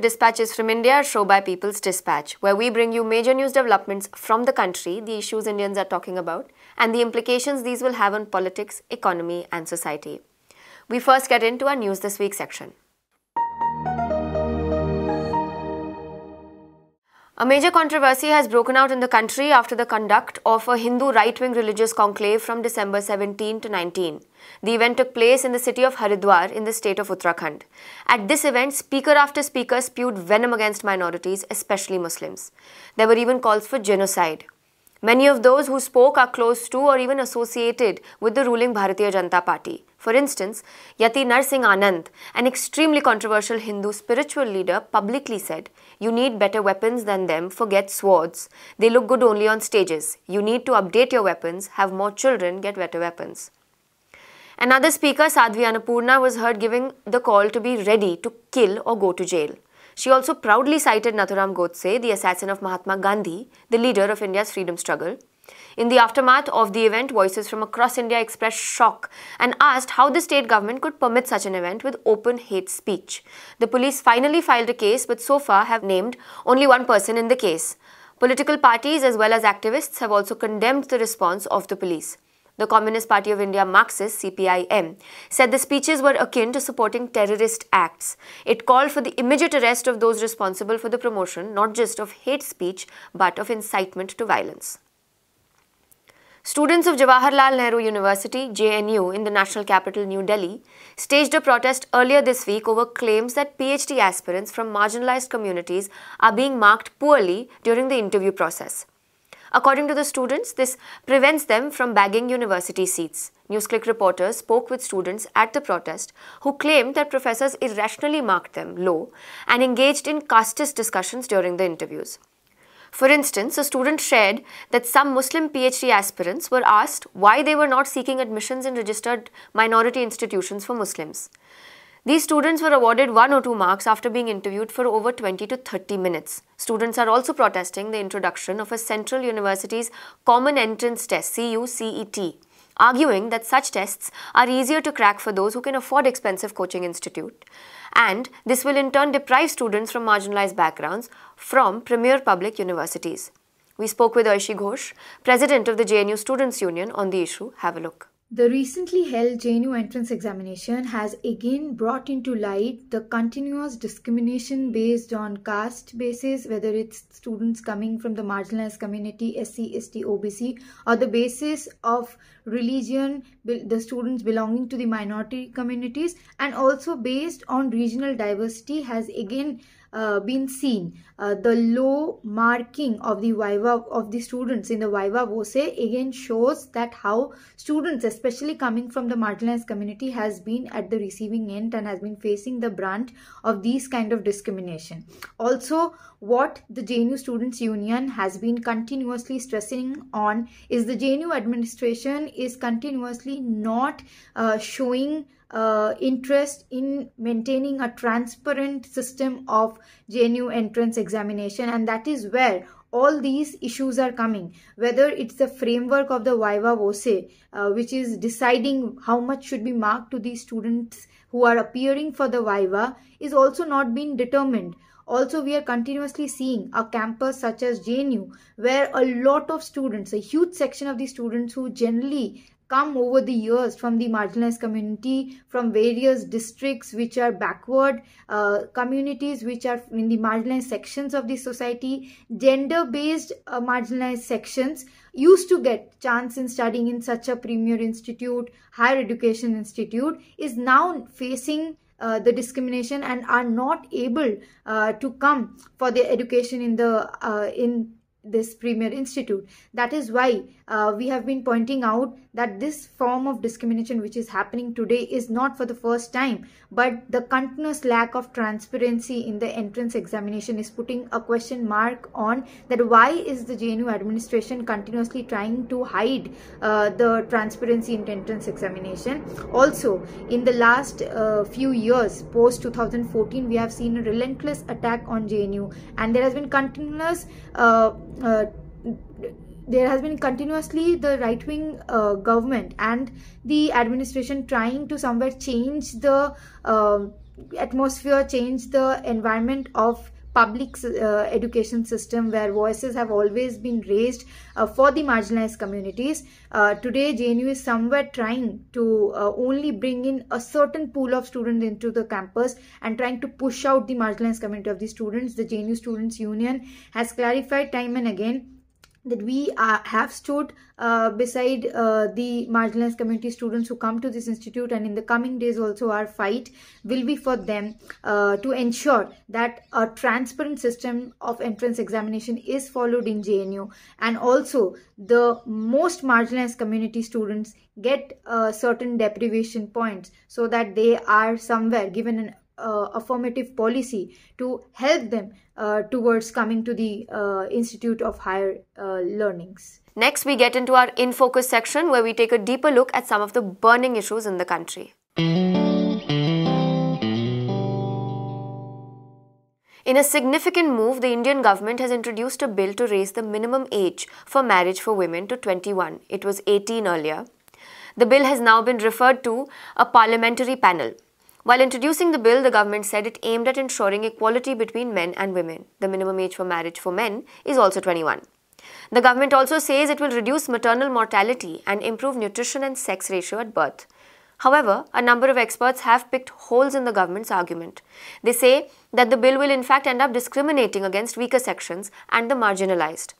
Dispatches from India, our show by People's Dispatch, where we bring you major news developments from the country, the issues Indians are talking about, and the implications these will have on politics, economy, and society. We first get into our news this week section. A major controversy has broken out in the country after the conduct of a Hindu right-wing religious conclave from December 17 to 19. The event took place in the city of Haridwar in the state of Uttarakhand. At this event, speaker after speaker spewed venom against minorities, especially Muslims. There were even calls for genocide. Many of those who spoke are close to or even associated with the ruling Bharatiya Janata Party. For instance, Yati Narsingh Anand, an extremely controversial Hindu spiritual leader, publicly said, You need better weapons than them, forget swords. They look good only on stages. You need to update your weapons, have more children, get better weapons. Another speaker, Sadhvi Annapurna, was heard giving the call to be ready to kill or go to jail. She also proudly cited Nathuram Godse, the assassin of Mahatma Gandhi, the leader of India's freedom struggle, in the aftermath of the event, voices from across India expressed shock and asked how the state government could permit such an event with open hate speech. The police finally filed a case but so far have named only one person in the case. Political parties as well as activists have also condemned the response of the police. The Communist Party of India Marxist CPIM said the speeches were akin to supporting terrorist acts. It called for the immediate arrest of those responsible for the promotion not just of hate speech but of incitement to violence. Students of Jawaharlal Nehru University, JNU, in the national capital New Delhi, staged a protest earlier this week over claims that PhD aspirants from marginalized communities are being marked poorly during the interview process. According to the students, this prevents them from bagging university seats. NewsClick reporters spoke with students at the protest who claimed that professors irrationally marked them low and engaged in casteist discussions during the interviews. For instance, a student shared that some Muslim PhD aspirants were asked why they were not seeking admissions in registered minority institutions for Muslims. These students were awarded 1 or 2 marks after being interviewed for over 20 to 30 minutes. Students are also protesting the introduction of a Central University's Common Entrance Test, CUCET arguing that such tests are easier to crack for those who can afford expensive coaching institute and this will in turn deprive students from marginalized backgrounds from premier public universities. We spoke with Aishi Ghosh, president of the JNU Students Union on the issue. Have a look. The recently held JNU entrance examination has again brought into light the continuous discrimination based on caste basis, whether it's students coming from the marginalized community, SC, ST, OBC, or the basis of religion, the students belonging to the minority communities, and also based on regional diversity has again uh, been seen. Uh, the low marking of the viva of the students in the viva voce again shows that how students, especially coming from the marginalized community, has been at the receiving end and has been facing the brunt of these kind of discrimination. Also, what the JNU Students Union has been continuously stressing on is the JNU administration is continuously not uh, showing uh, interest in maintaining a transparent system of JNU entrance examination and that is where all these issues are coming whether it's the framework of the viva voce uh, which is deciding how much should be marked to the students who are appearing for the viva is also not being determined also we are continuously seeing a campus such as JNU where a lot of students, a huge section of the students who generally come over the years from the marginalized community, from various districts which are backward, uh, communities which are in the marginalized sections of the society, gender-based uh, marginalized sections used to get chance in studying in such a premier institute, higher education institute is now facing uh, the discrimination and are not able uh, to come for their education in the uh, in this premier institute that is why uh, we have been pointing out that this form of discrimination which is happening today is not for the first time but the continuous lack of transparency in the entrance examination is putting a question mark on that why is the JNU administration continuously trying to hide uh, the transparency in the entrance examination also in the last uh, few years post 2014 we have seen a relentless attack on JNU and there has been continuous uh, uh, there has been continuously the right wing uh, government and the administration trying to somewhere change the uh, atmosphere, change the environment of public uh, education system where voices have always been raised uh, for the marginalized communities. Uh, today, JNU is somewhere trying to uh, only bring in a certain pool of students into the campus and trying to push out the marginalized community of the students. The JNU Students Union has clarified time and again that we are, uh, have stood uh, beside uh, the marginalized community students who come to this institute and in the coming days also our fight will be for them uh, to ensure that a transparent system of entrance examination is followed in JNU and also the most marginalized community students get uh, certain deprivation points so that they are somewhere given an uh, affirmative policy to help them uh, towards coming to the uh, Institute of Higher uh, Learnings. Next, we get into our In Focus section where we take a deeper look at some of the burning issues in the country. In a significant move, the Indian government has introduced a bill to raise the minimum age for marriage for women to 21. It was 18 earlier. The bill has now been referred to a parliamentary panel. While introducing the bill, the government said it aimed at ensuring equality between men and women. The minimum age for marriage for men is also 21. The government also says it will reduce maternal mortality and improve nutrition and sex ratio at birth. However, a number of experts have picked holes in the government's argument. They say that the bill will in fact end up discriminating against weaker sections and the marginalized.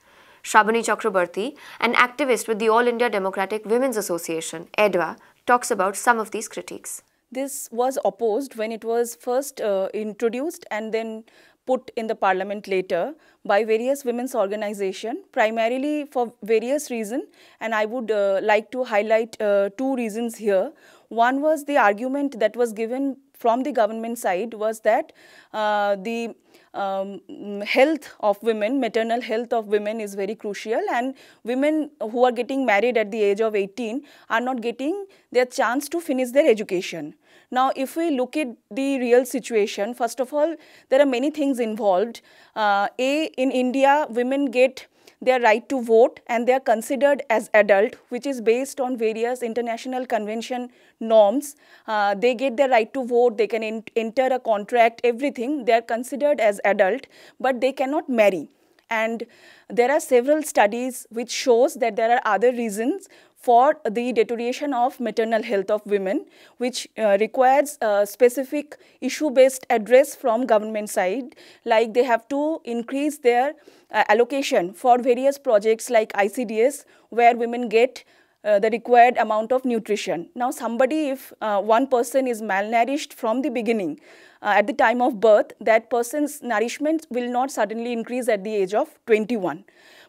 Shabani Chakrabarti, an activist with the All India Democratic Women's Association, EDWA, talks about some of these critiques. This was opposed when it was first uh, introduced and then put in the parliament later by various women's organization, primarily for various reasons. And I would uh, like to highlight uh, two reasons here. One was the argument that was given from the government side was that uh, the um, health of women, maternal health of women is very crucial and women who are getting married at the age of 18 are not getting their chance to finish their education. Now, if we look at the real situation, first of all, there are many things involved. Uh, A, in India, women get their right to vote and they are considered as adult which is based on various international convention norms. Uh, they get their right to vote, they can enter a contract, everything. They are considered as adult but they cannot marry. And there are several studies which shows that there are other reasons for the deterioration of maternal health of women, which uh, requires a specific issue-based address from government side, like they have to increase their uh, allocation for various projects like ICDS, where women get uh, the required amount of nutrition. Now somebody, if uh, one person is malnourished from the beginning, uh, at the time of birth, that person's nourishment will not suddenly increase at the age of 21.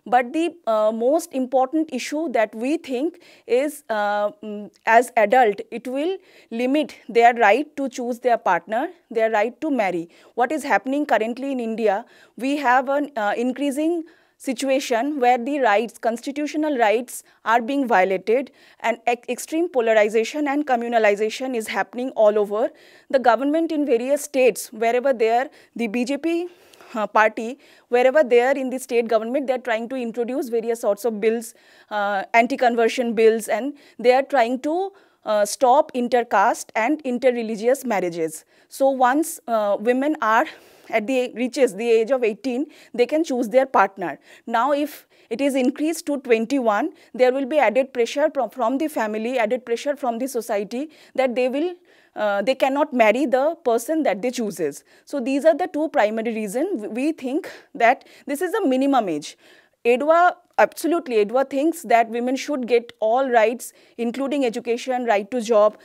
But the uh, most important issue that we think is uh, mm, as adult, it will limit their right to choose their partner, their right to marry. What is happening currently in India, we have an increasing situation where the rights, constitutional rights are being violated and extreme polarization and communalization is happening all over. The government in various states, wherever there, the BJP uh, party, wherever they are in the state government, they are trying to introduce various sorts of bills, uh, anti-conversion bills, and they are trying to uh, stop intercaste and interreligious marriages. So once uh, women are at the reaches the age of 18, they can choose their partner. Now if it is increased to 21, there will be added pressure from, from the family, added pressure from the society that they will uh, they cannot marry the person that they chooses. So these are the two primary reasons we think that this is the minimum age. Edwa, absolutely, Edwa thinks that women should get all rights, including education, right to job,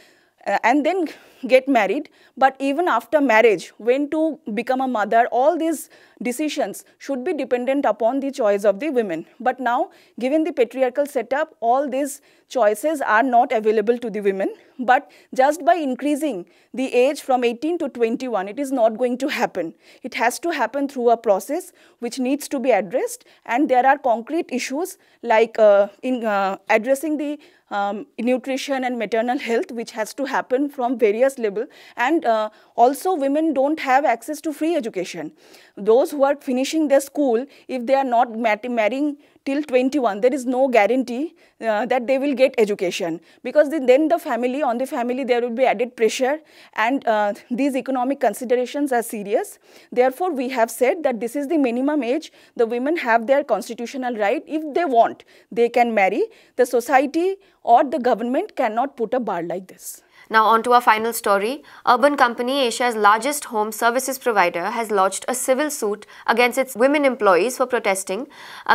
uh, and then get married but even after marriage when to become a mother all these decisions should be dependent upon the choice of the women but now given the patriarchal setup all these choices are not available to the women but just by increasing the age from 18 to 21 it is not going to happen it has to happen through a process which needs to be addressed and there are concrete issues like uh, in uh, addressing the um, nutrition and maternal health which has to happen from various level and uh, also women don't have access to free education. Those who are finishing their school, if they are not marrying till 21, there is no guarantee uh, that they will get education because then the family, on the family there will be added pressure and uh, these economic considerations are serious. Therefore, we have said that this is the minimum age the women have their constitutional right if they want, they can marry. The society or the government cannot put a bar like this. Now on to our final story. Urban company, Asia's largest home services provider, has lodged a civil suit against its women employees for protesting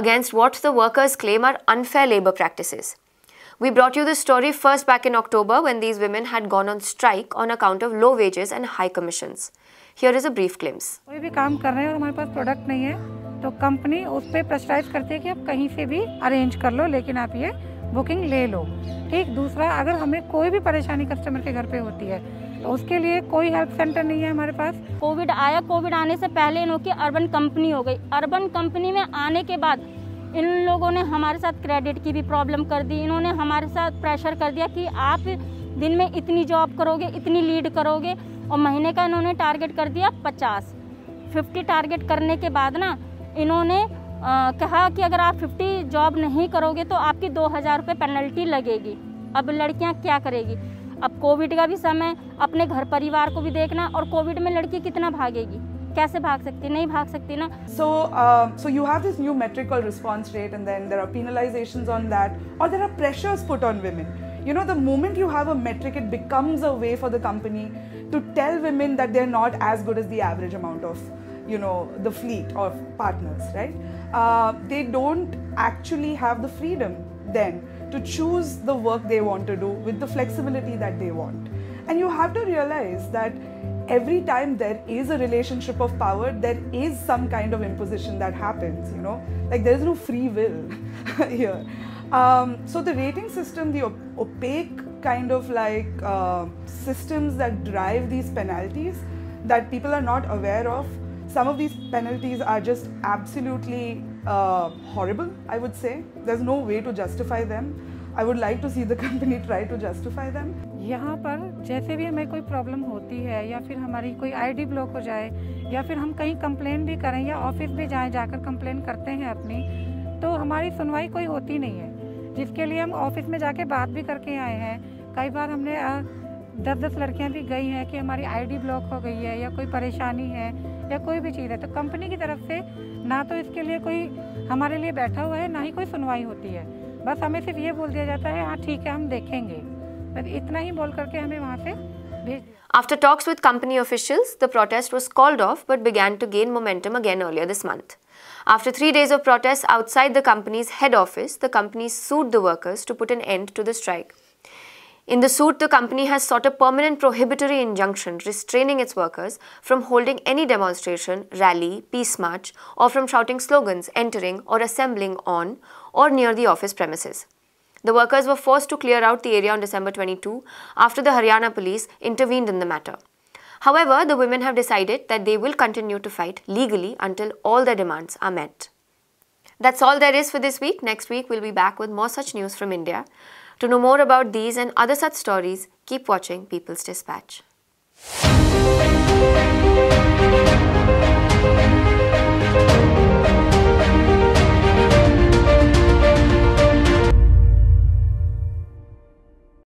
against what the workers claim are unfair labor practices. We brought you this story first back in October when these women had gone on strike on account of low wages and high commissions. Here is a brief glimpse. कोई भी काम कर रहे हैं और हमारे पास product नहीं है तो कंपनी उस पर प्रेशराइज करती है कि आप कहीं से भी अरेंज कर लो लेकिन आप ये बुकिंग ले लो ठीक दूसरा अगर हमें कोई भी परेशानी कस्टमर के घर पे होती है तो उसके लिए कोई हेल्प सेंटर नहीं है हमारे पास कोविड आया कोविड आने से पहले इन लोग की अर्बन कंपनी हो गई अर्बन कंपनी में आने के बाद इन लोगों ने हमारे साथ क्रेडिट की भी प्रॉब्लम कर दी इन्होंने हमारे साथ प्रेशर कर दिया कि आप दिन में इतनी जॉब करोगे इतनी लीड करोगे और महीने का इन्होंने टारगेट कर दिया पचास फिफ्टी टारगेट करने के बाद ना इन्होंने आ, कहा कि अगर आप 50 जॉब नहीं करोगे तो आपकी दो हज़ार रुपये पेनल्टी लगेगी अब लड़कियां क्या करेगी अब कोविड का भी समय अपने घर परिवार को भी देखना और कोविड में लड़की कितना भागेगी कैसे भाग सकती नहीं भाग सकती ना so so you have this new metric call response rate and then there are penalization on that और there are pressures put on women you know the moment you have a metric it becomes a way for the company to tell women that they're not as good as the average amount of you know the fleet of partners right uh, they don't actually have the freedom then to choose the work they want to do with the flexibility that they want and you have to realize that every time there is a relationship of power there is some kind of imposition that happens you know like there is no free will here um, so the rating system the op- opaque kind of like uh, systems that drive these penalties that people are not aware of some of these penalties are just absolutely uh, horrible, I would say. There's no way to justify them. I would like to see the company try to justify them. यहाँ पर जैसे भी हमें कोई problem होती है या फिर हमारी कोई आईडी ब्लॉक हो जाए या फिर हम कहीं कंप्लेन भी करें या ऑफिस भी जाएं जाकर कंप्लेन करते हैं अपनी तो हमारी सुनवाई कोई होती नहीं है जिसके लिए हम ऑफिस में जाके बात भी करके आए हैं कई बार हमने दस दस लड़कियाँ भी गई हैं कि हमारी आईडी ब्लॉक हो गई है या कोई परेशानी है या कोई भी चीज़ है तो कंपनी की तरफ से ना तो इसके लिए कोई हमारे लिए बैठा हुआ है ना ही कोई सुनवाई होती है बस हमें सिर्फ ये बोल दिया जाता है हाँ ठीक है हम देखेंगे बस इतना ही बोल करके हमें वहाँ से भेज After talks with company officials, the protest was called off but began to gain momentum again earlier this month. After three days of protests outside the company's head office, the company sued the workers to put an end to the strike. In the suit, the company has sought a permanent prohibitory injunction restraining its workers from holding any demonstration, rally, peace march, or from shouting slogans, entering or assembling on or near the office premises. The workers were forced to clear out the area on December 22 after the Haryana police intervened in the matter. However, the women have decided that they will continue to fight legally until all their demands are met. That's all there is for this week. Next week, we'll be back with more such news from India. To know more about these and other such stories, keep watching People's Dispatch.